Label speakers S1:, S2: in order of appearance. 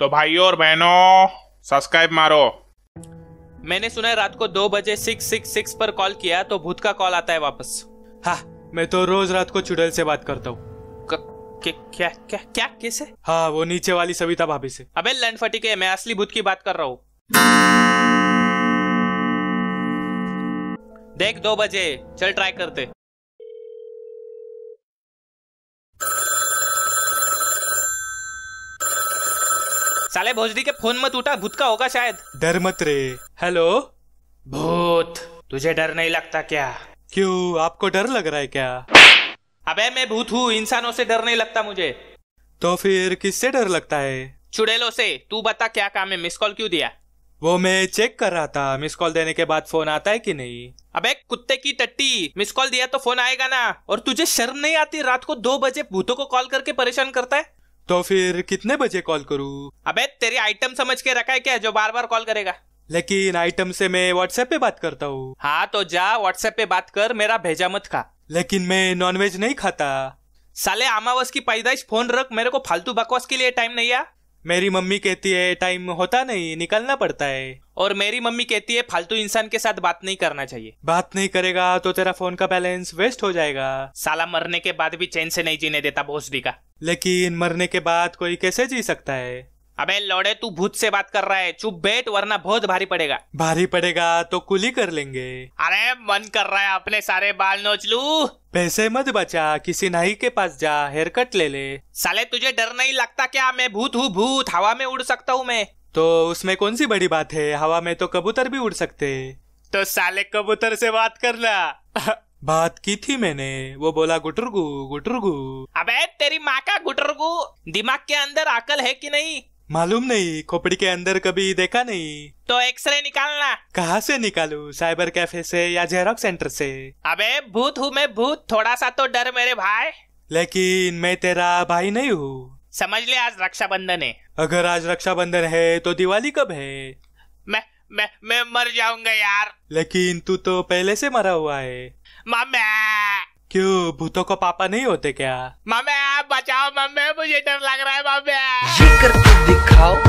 S1: तो भाइयों और बहनों सब्सक्राइब मारो मैंने सुना है रात को दो बजे सिक्स सिक्स सिक्स पर कॉल किया तो भूत का कॉल आता है वापस
S2: हाँ मैं तो रोज रात को चुड़ैल से बात करता हूँ
S1: क्या क्या क्या कैसे
S2: हाँ वो नीचे वाली सविता भाभी से
S1: अबे फटी के मैं असली भूत की बात कर रहा हूँ देख दो बजे चल ट्राई करते साले भोजरी के फोन मत उठा भूत का होगा शायद डर मत रे हेलो
S2: भूत तुझे डर नहीं लगता क्या क्यों आपको डर लग रहा है क्या अबे मैं भूत हूँ इंसानों से डर नहीं लगता मुझे तो फिर किससे डर लगता है
S1: चुड़ैलों से तू बता क्या काम है मिस कॉल क्यों दिया
S2: वो मैं चेक कर रहा था मिस कॉल देने के बाद फोन आता है कि नहीं
S1: अबे कुत्ते की टट्टी मिस कॉल दिया तो फोन आएगा ना और तुझे शर्म नहीं आती रात को दो बजे भूतों को कॉल करके परेशान करता है
S2: तो फिर कितने बजे कॉल
S1: करूँ अबे तेरी आइटम समझ के रखा है क्या जो बार बार कॉल करेगा लेकिन
S2: आइटम से मैं व्हाट्सएप पे बात करता हूँ
S1: हाँ तो जा व्हाट्सएप पे बात कर मेरा भेजा मत खा
S2: लेकिन मैं नॉनवेज
S1: नहीं खाता साले अमावस की पैदाइश फोन रख मेरे को फालतू बकवास के लिए टाइम नहीं आ
S2: मेरी मम्मी कहती है टाइम होता नहीं निकलना पड़ता है
S1: और मेरी मम्मी कहती है फालतू इंसान के साथ बात नहीं करना चाहिए
S2: बात नहीं करेगा तो तेरा फोन का बैलेंस वेस्ट हो जाएगा साला
S1: मरने के बाद भी चैन से नहीं जीने देता भोसडी का
S2: लेकिन मरने के बाद कोई कैसे जी सकता है
S1: अबे लौड़े तू भूत से बात कर रहा है चुप बैठ वरना बहुत भारी पड़ेगा
S2: भारी पड़ेगा तो कुली कर लेंगे
S1: अरे मन कर रहा है अपने सारे बाल नोच लू
S2: पैसे मत बचा किसी नाई के पास जा हेयर कट ले ले
S1: साले तुझे डर नहीं लगता क्या मैं भूत हूँ भूत हवा में उड़ सकता हूँ मैं
S2: तो उसमें कौन सी बड़ी बात है हवा में तो कबूतर भी उड़ सकते
S1: तो साले कबूतर से बात कर ला
S2: बात की थी मैंने वो बोला गुटरगु गुटरगु
S1: अबे तेरी माँ का गुटरगु दिमाग के अंदर अकल है कि नहीं
S2: मालूम नहीं खोपड़ी के अंदर कभी देखा नहीं
S1: तो एक्सरे निकालना
S2: कहाँ से निकालू साइबर कैफे से या जेरोक्स सेंटर से
S1: अबे भूत हूँ मैं भूत थोड़ा सा तो डर मेरे भाई
S2: लेकिन मैं तेरा भाई नहीं हूँ
S1: समझ ले आज रक्षाबंधन है
S2: अगर आज रक्षाबंधन है तो दिवाली कब है
S1: मैं मैं मैं मर जाऊंगा यार
S2: लेकिन तू तो पहले से मरा हुआ है मामा क्यों भूतों को पापा नहीं होते क्या मामा बचाओ मम्मी मुझे डर लग रहा है मम्मी ये करके
S1: दिखाओ